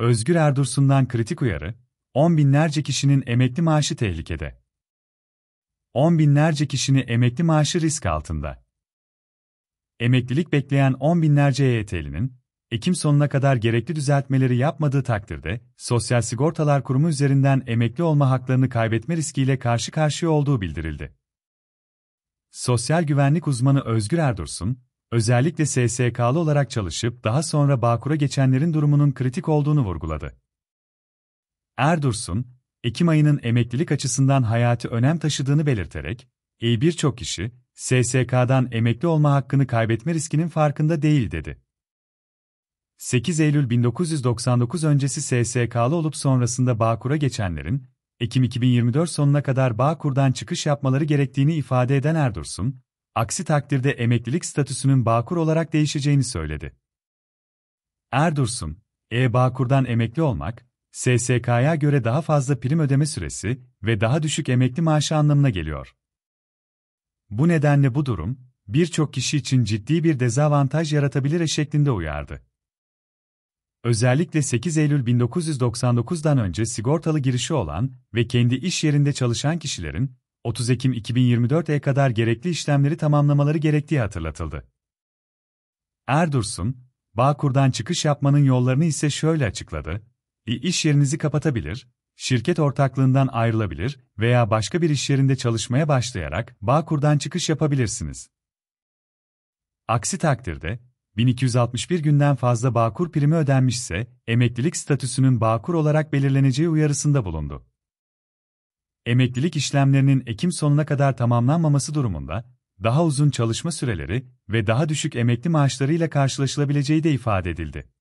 Özgür Erdursun'dan kritik uyarı, on binlerce kişinin emekli maaşı tehlikede. On binlerce kişinin emekli maaşı risk altında. Emeklilik bekleyen on binlerce EYT'linin, Ekim sonuna kadar gerekli düzeltmeleri yapmadığı takdirde, Sosyal Sigortalar Kurumu üzerinden emekli olma haklarını kaybetme riskiyle karşı karşıya olduğu bildirildi. Sosyal güvenlik uzmanı Özgür Erdursun, özellikle SSK'lı olarak çalışıp daha sonra Bağkur'a geçenlerin durumunun kritik olduğunu vurguladı. Erdursun, Ekim ayının emeklilik açısından hayati önem taşıdığını belirterek, iyi birçok kişi, SSK'dan emekli olma hakkını kaybetme riskinin farkında değil dedi. 8 Eylül 1999 öncesi SSK'lı olup sonrasında Bağkur'a geçenlerin, Ekim 2024 sonuna kadar Bağkur'dan çıkış yapmaları gerektiğini ifade eden Erdursun, Aksi takdirde emeklilik statüsünün Bağkur olarak değişeceğini söyledi. Erdursun, E-Bağkur'dan emekli olmak, SSK'ya göre daha fazla prim ödeme süresi ve daha düşük emekli maaşı anlamına geliyor. Bu nedenle bu durum, birçok kişi için ciddi bir dezavantaj yaratabilir şeklinde uyardı. Özellikle 8 Eylül 1999'dan önce sigortalı girişi olan ve kendi iş yerinde çalışan kişilerin 30 Ekim 2024'e kadar gerekli işlemleri tamamlamaları gerektiği hatırlatıldı. Erdursun, Bağkur'dan çıkış yapmanın yollarını ise şöyle açıkladı, İş yerinizi kapatabilir, şirket ortaklığından ayrılabilir veya başka bir iş yerinde çalışmaya başlayarak Bağkur'dan çıkış yapabilirsiniz. Aksi takdirde, 1261 günden fazla Bağkur primi ödenmişse, emeklilik statüsünün Bağkur olarak belirleneceği uyarısında bulundu emeklilik işlemlerinin Ekim sonuna kadar tamamlanmaması durumunda, daha uzun çalışma süreleri ve daha düşük emekli maaşlarıyla karşılaşılabileceği de ifade edildi.